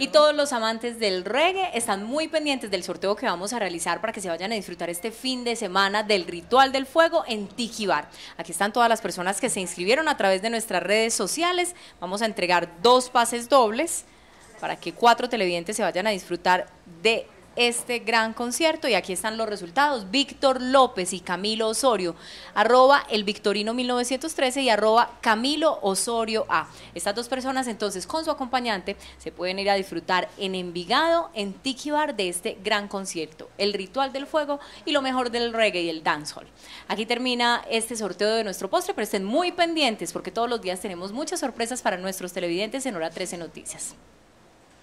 Y todos los amantes del reggae están muy pendientes del sorteo que vamos a realizar para que se vayan a disfrutar este fin de semana del Ritual del Fuego en Tijibar. Aquí están todas las personas que se inscribieron a través de nuestras redes sociales. Vamos a entregar dos pases dobles para que cuatro televidentes se vayan a disfrutar de este gran concierto y aquí están los resultados. Víctor López y Camilo Osorio, arroba el Victorino 1913 y arroba Camilo Osorio A. Estas dos personas entonces con su acompañante se pueden ir a disfrutar en Envigado, en Tiki de este gran concierto, el ritual del fuego y lo mejor del reggae y el dancehall. Aquí termina este sorteo de nuestro postre, pero estén muy pendientes porque todos los días tenemos muchas sorpresas para nuestros televidentes en Hora 13 Noticias.